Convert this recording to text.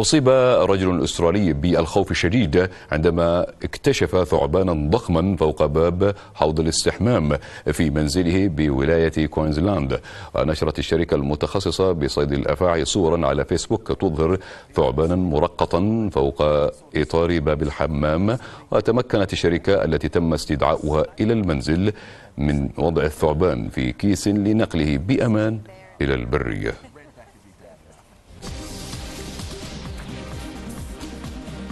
أصيب رجل أسترالي بالخوف الشديد عندما اكتشف ثعبانا ضخما فوق باب حوض الاستحمام في منزله بولاية كوينزلاند نشرت الشركة المتخصصة بصيد الأفاعي صورا على فيسبوك تظهر ثعبانا مرقطا فوق إطار باب الحمام وتمكنت الشركة التي تم استدعاؤها إلى المنزل من وضع الثعبان في كيس لنقله بأمان إلى البرية